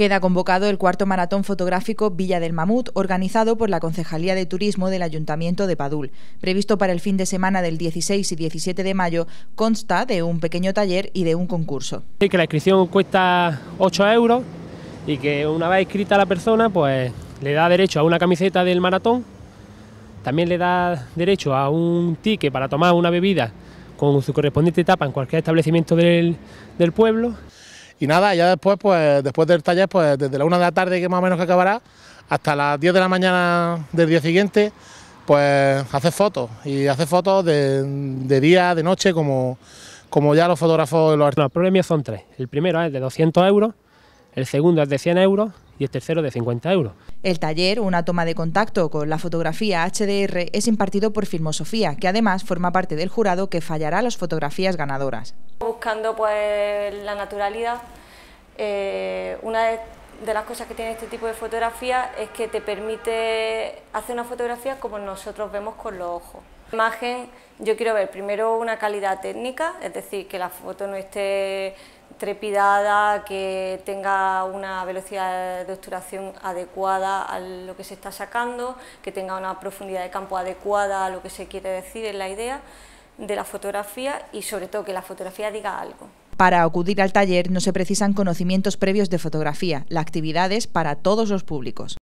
Queda convocado el cuarto maratón fotográfico Villa del Mamut, organizado por la Concejalía de Turismo del Ayuntamiento de Padul. Previsto para el fin de semana del 16 y 17 de mayo, consta de un pequeño taller y de un concurso. que la inscripción cuesta 8 euros y que una vez inscrita la persona, pues le da derecho a una camiseta del maratón, también le da derecho a un ticket para tomar una bebida con su correspondiente etapa en cualquier establecimiento del pueblo. Y nada, ya después, pues después del taller, pues desde la una de la tarde, que más o menos que acabará, hasta las 10 de la mañana del día siguiente, pues hace fotos. Y hace fotos de, día, de noche, como, como ya los fotógrafos... Los, los premios son tres. El primero es de 200 euros, el segundo es de 100 euros y el tercero de 50 euros. El taller, una toma de contacto con la fotografía HDR, es impartido por Filmosofía, que además forma parte del jurado que fallará las fotografías ganadoras. Buscando pues la naturalidad eh, una de, de, las cosas que tiene este tipo de fotografía es que te permite hacer una fotografía como nosotros vemos con los ojos. Imagen, yo quiero ver primero una calidad técnica, es decir, que la foto no esté trepidada, que tenga una velocidad de obturación adecuada a lo que se está sacando, que tenga una profundidad de campo adecuada a lo que se quiere decir en la idea de la fotografía y sobre todo que la fotografía diga algo. Para acudir al taller no se precisan conocimientos previos de fotografía. La actividad es para todos los públicos.